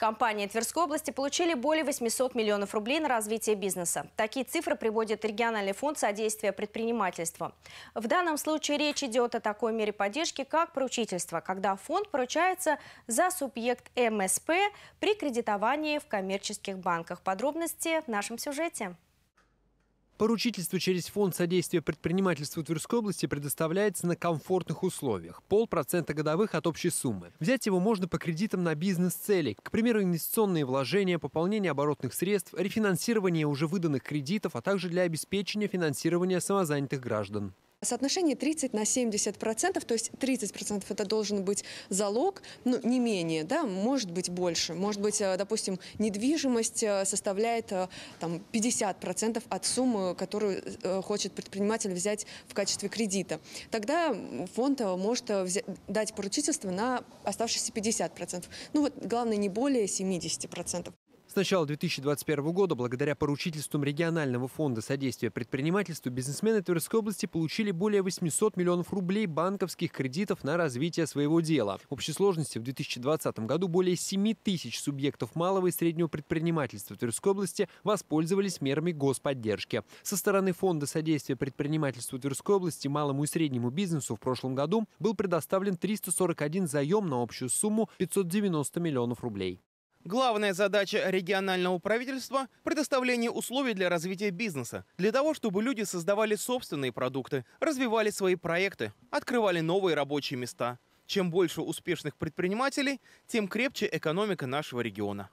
Компании Тверской области получили более 800 миллионов рублей на развитие бизнеса. Такие цифры приводит региональный фонд содействия предпринимательства. В данном случае речь идет о такой мере поддержки, как поручительство, когда фонд поручается за субъект МСП при кредитовании в коммерческих банках. Подробности в нашем сюжете. Поручительство через Фонд содействия предпринимательству Тверской области предоставляется на комфортных условиях – полпроцента годовых от общей суммы. Взять его можно по кредитам на бизнес-цели, к примеру, инвестиционные вложения, пополнение оборотных средств, рефинансирование уже выданных кредитов, а также для обеспечения финансирования самозанятых граждан. Соотношение 30 на 70 процентов, то есть 30 процентов это должен быть залог, ну не менее, да, может быть больше, может быть, э, допустим, недвижимость э, составляет э, там 50 процентов от суммы, которую хочет предприниматель взять в качестве кредита. Тогда фонд может взять, дать поручительство на оставшиеся 50 процентов. Ну вот главное не более 70 процентов. С начала 2021 года благодаря поручительствам регионального фонда содействия предпринимательству бизнесмены Тверской области получили более 800 миллионов рублей банковских кредитов на развитие своего дела. В общей сложности в 2020 году более 7 тысяч субъектов малого и среднего предпринимательства Тверской области воспользовались мерами господдержки. Со стороны фонда содействия предпринимательству Тверской области малому и среднему бизнесу в прошлом году был предоставлен 341 заем на общую сумму 590 миллионов рублей. Главная задача регионального правительства – предоставление условий для развития бизнеса, для того, чтобы люди создавали собственные продукты, развивали свои проекты, открывали новые рабочие места. Чем больше успешных предпринимателей, тем крепче экономика нашего региона.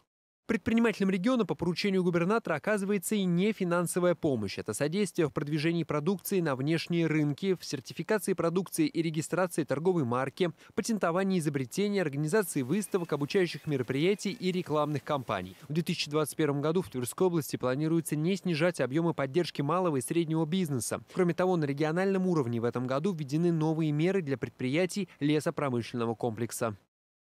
Предпринимателям региона по поручению губернатора оказывается и не финансовая помощь. Это содействие в продвижении продукции на внешние рынки, в сертификации продукции и регистрации торговой марки, патентовании изобретений, организации выставок, обучающих мероприятий и рекламных кампаний. В 2021 году в Тверской области планируется не снижать объемы поддержки малого и среднего бизнеса. Кроме того, на региональном уровне в этом году введены новые меры для предприятий лесопромышленного комплекса.